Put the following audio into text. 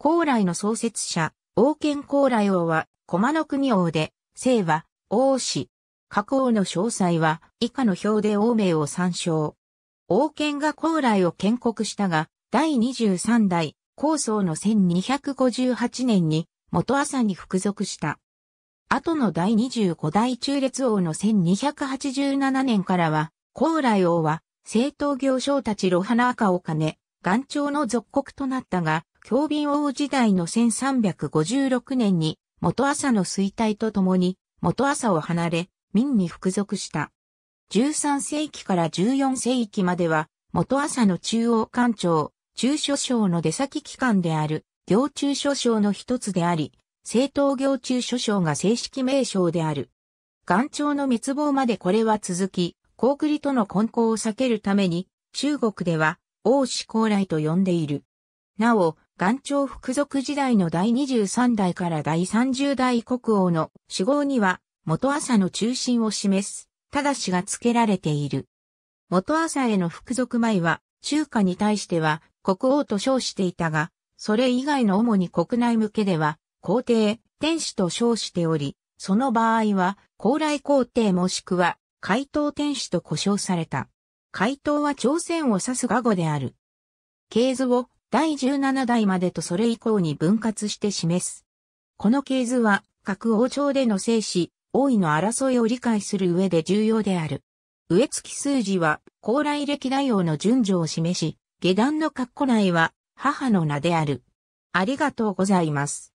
高麗の創設者、王権高麗王は、駒の国王で、姓は、王氏。加工の詳細は、以下の表で王名を参照。王権が高麗を建国したが、第23代、高僧の1258年に、元朝に服属した。後の第25代中列王の1287年からは、高麗王は、政党行商たちロハナ赤を兼ね、元朝の属国となったが、京便王時代の1356年に元朝の衰退とともに元朝を離れ民に服属した。13世紀から14世紀までは元朝の中央官庁、中諸省の出先機関である行中諸省の一つであり、政党行中諸省が正式名称である。元朝の滅亡までこれは続き、高栗との混交を避けるために、中国では、王子高来と呼んでいる。なお、元朝服族時代の第23代から第30代国王の死号には、元朝の中心を示す、ただしが付けられている。元朝への服族前は、中華に対しては国王と称していたが、それ以外の主に国内向けでは、皇帝、天使と称しており、その場合は、高麗皇帝もしくは、怪盗天使と呼称された。怪盗は朝鮮を指す加護である。系図を第17代までとそれ以降に分割して示す。この系図は、各王朝での生死、王位の争いを理解する上で重要である。植え付き数字は、高来歴代王の順序を示し、下段の括弧内は、母の名である。ありがとうございます。